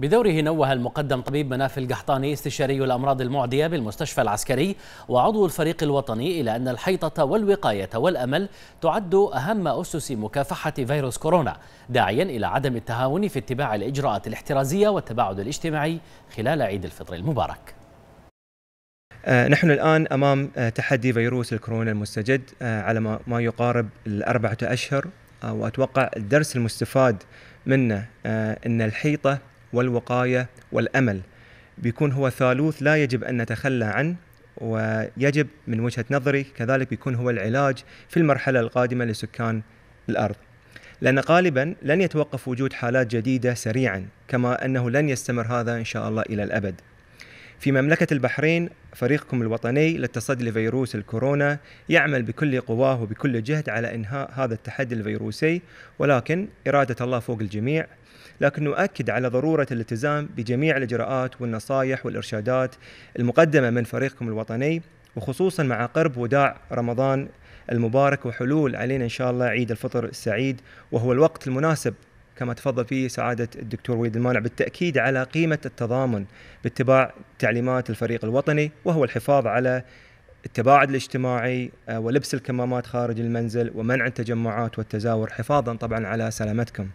بدوره نوه المقدم طبيب مناف القحطاني استشاري الأمراض المعدية بالمستشفى العسكري وعضو الفريق الوطني إلى أن الحيطة والوقاية والأمل تعد أهم أسس مكافحة فيروس كورونا داعيا إلى عدم التهاون في اتباع الإجراءات الاحترازية والتباعد الاجتماعي خلال عيد الفطر المبارك آه، نحن الآن أمام آه، تحدي فيروس الكورونا المستجد آه، على ما يقارب الأربعة أشهر وأتوقع الدرس المستفاد منه أن الحيطة والوقايه والامل بيكون هو ثالوث لا يجب ان نتخلى عنه ويجب من وجهه نظري كذلك بيكون هو العلاج في المرحله القادمه لسكان الارض. لان غالبا لن يتوقف وجود حالات جديده سريعا كما انه لن يستمر هذا ان شاء الله الى الابد. في مملكة البحرين فريقكم الوطني للتصدي لفيروس الكورونا يعمل بكل قواه وبكل جهد على إنهاء هذا التحدي الفيروسي ولكن إرادة الله فوق الجميع لكن نؤكد على ضرورة الالتزام بجميع الإجراءات والنصائح والإرشادات المقدمة من فريقكم الوطني وخصوصا مع قرب وداع رمضان المبارك وحلول علينا ان شاء الله عيد الفطر السعيد وهو الوقت المناسب كما تفضل فيه سعادة الدكتور وليد المانع بالتأكيد على قيمة التضامن باتباع تعليمات الفريق الوطني وهو الحفاظ على التباعد الاجتماعي آه، ولبس الكمامات خارج المنزل ومنع التجمعات والتزاور حفاظا طبعا على سلامتكم